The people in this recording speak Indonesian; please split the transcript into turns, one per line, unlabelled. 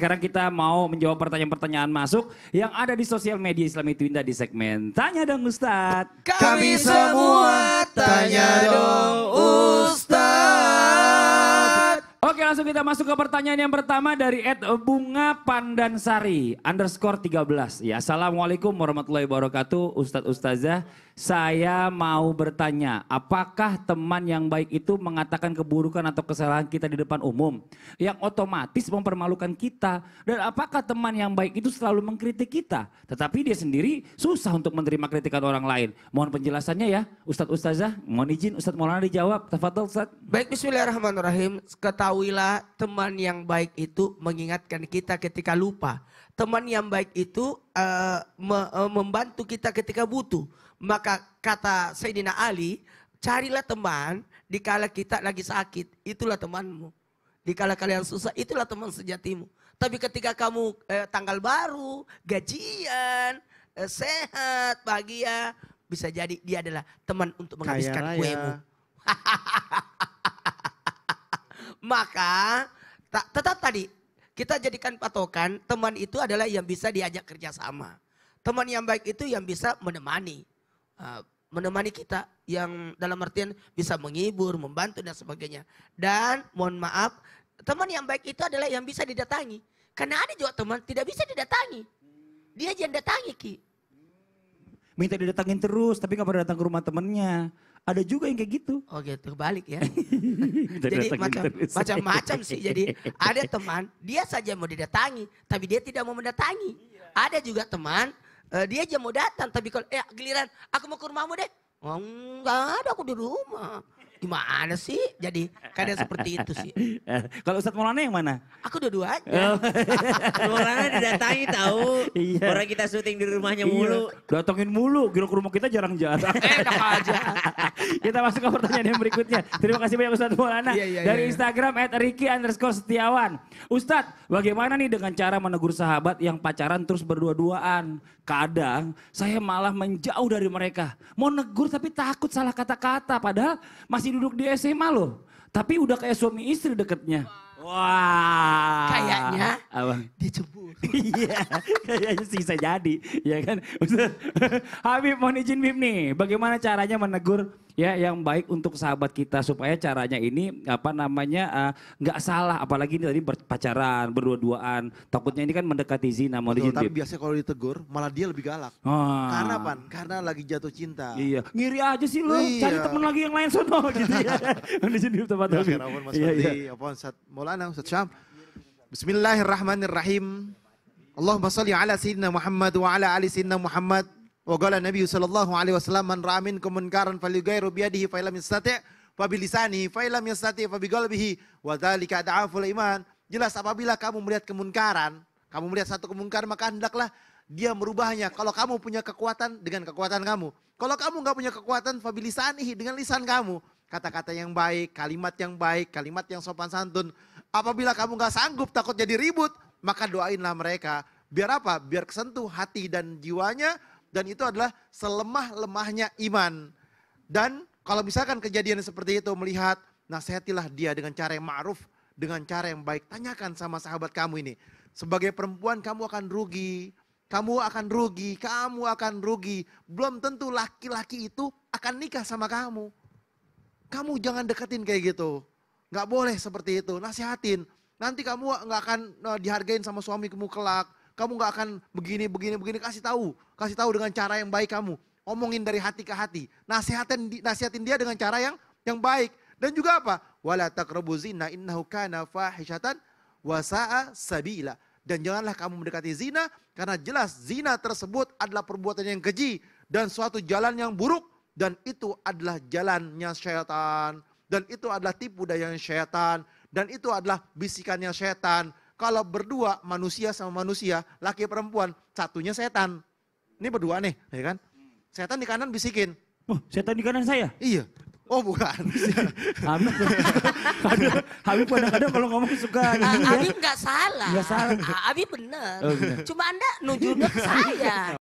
Sekarang kita mau menjawab pertanyaan-pertanyaan masuk yang ada di sosial media Islam itu Twinda di segmen Tanya dong Ustadz.
Kami semua tanya dong.
kita masuk ke pertanyaan yang pertama dari Ed Bunga Pandansari underscore 13. Ya, Assalamualaikum warahmatullahi wabarakatuh Ustadz Ustazah. Saya mau bertanya, apakah teman yang baik itu mengatakan keburukan atau kesalahan kita di depan umum yang otomatis mempermalukan kita? Dan apakah teman yang baik itu selalu mengkritik kita? Tetapi dia sendiri susah untuk menerima kritikan orang lain. Mohon penjelasannya ya, Ustadz Ustazah. Mohon izin Ustadz Maulana dijawab. Tafadhol
Ustadz. Baik, Bismillahirrahmanirrahim. Ketahuilah teman yang baik itu mengingatkan kita ketika lupa. Teman yang baik itu uh, membantu kita ketika butuh. Maka kata Sayyidina Ali, carilah teman dikala kita lagi sakit, itulah temanmu. Dikala kalian susah, itulah teman sejatimu. Tapi ketika kamu eh, tanggal baru, gajian, eh, sehat, bahagia, bisa jadi dia adalah teman untuk menghabiskan kuemu. Maka tak, tetap tadi kita jadikan patokan teman itu adalah yang bisa diajak kerjasama. Teman yang baik itu yang bisa menemani, eh, menemani kita yang dalam artian bisa menghibur, membantu dan sebagainya. Dan mohon maaf, teman yang baik itu adalah yang bisa didatangi. Karena ada juga teman tidak bisa didatangi. Dia jangan datangi Ki.
Minta didatangin terus, tapi nggak pernah datang ke rumah temennya. Ada juga yang kayak gitu.
Oh gitu, balik ya. jadi gitu macam-macam sih. Jadi ada teman, dia saja mau didatangi, tapi dia tidak mau mendatangi. Ada juga teman, uh, dia aja mau datang, tapi kalau eh giliran aku mau ke rumahmu deh. Oh, enggak ada aku di rumah. Gimana sih? Jadi
kadang seperti itu sih. Kalau Ustadz Maulana yang mana?
Aku dua-duanya. Oh. Maulana didatangi tahu. Iya. Orang
kita syuting di rumahnya iya. mulu. Datangin mulu, kira ke rumah kita jarang-jarang. Enak aja. kita masuk ke pertanyaan yang berikutnya. Terima kasih banyak Ustadz Maulana. Iya, iya, Dari iya, iya. Instagram at Ricky underscore Setiawan. Ustadz, bagaimana nih dengan cara menegur sahabat yang pacaran terus berdua-duaan? Kadang saya malah menjauh dari mereka. Mau negur tapi takut salah kata-kata. Padahal masih masih duduk di SMA loh. Tapi udah kayak suami istri deketnya. Wah. Wow. Kayaknya Abang. dia cebur. iya, kayaknya sih bisa jadi. Ya kan? Habib mohon izin Bib nih, bagaimana caranya menegur ya yang baik untuk sahabat kita supaya caranya ini apa namanya eh, nggak uh, salah apalagi ini tadi berpacaran berdua-duaan takutnya ini kan mendekati zina mau Betul, tapi biasanya
kalau ditegur malah dia lebih galak ah. karena apa karena lagi jatuh cinta iya ngiri aja sih lu iya. cari teman lagi yang lain sono gitu ya di sini tempat ya, ya iya, iya. Maulana Ustaz Syam Bismillahirrahmanirrahim Allahumma salli ala sayyidina Muhammad wa ala ali sayyidina Muhammad Wagala Nabi sallallahu alaihi wasallam man ra'a minkum munkaran falyughayyiru bi yadihi fa lam yastati' fa bi lisanihi fa lam yastati' fa bi qalbihi wa dzalika ad'aful iman. Jelas apabila kamu melihat kemunkaran, kamu melihat satu kemunkaran maka hendaklah dia merubahnya. Kalau kamu punya kekuatan dengan kekuatan kamu. Kalau kamu nggak punya kekuatan lisanihi dengan lisan kamu. Kata-kata yang baik, kalimat yang baik, kalimat yang sopan santun. Apabila kamu nggak sanggup takut jadi ribut, maka doainlah mereka. Biar apa? Biar kesentuh hati dan jiwanya dan itu adalah selemah-lemahnya iman. Dan kalau misalkan kejadian seperti itu melihat, nasihatilah dia dengan cara yang ma'ruf, dengan cara yang baik. Tanyakan sama sahabat kamu ini. Sebagai perempuan kamu akan rugi, kamu akan rugi, kamu akan rugi. Belum tentu laki-laki itu akan nikah sama kamu. Kamu jangan deketin kayak gitu. Nggak boleh seperti itu, nasihatin. Nanti kamu nggak akan eh, dihargain sama suami kamu kelak kamu nggak akan begini begini begini kasih tahu kasih tahu dengan cara yang baik kamu omongin dari hati ke hati nasihatin nasihatin dia dengan cara yang yang baik dan juga apa wala taqrabu zina innahu kana fahishatan wasa'a sabila dan janganlah kamu mendekati zina karena jelas zina tersebut adalah perbuatan yang keji dan suatu jalan yang buruk dan itu adalah jalannya syaitan dan itu adalah tipu daya syaitan dan itu adalah bisikannya syaitan kalau berdua manusia sama manusia, laki perempuan, satunya setan. Ini berdua nih, ya kan? Setan di kanan bisikin. Oh, setan di kanan saya? Iya. Oh bukan. Habib, kadang, Habib kadang-kadang kalau ngomong suka Habib
nggak salah. Nggak salah. Habib oh, benar. Cuma Anda nunjuk saya.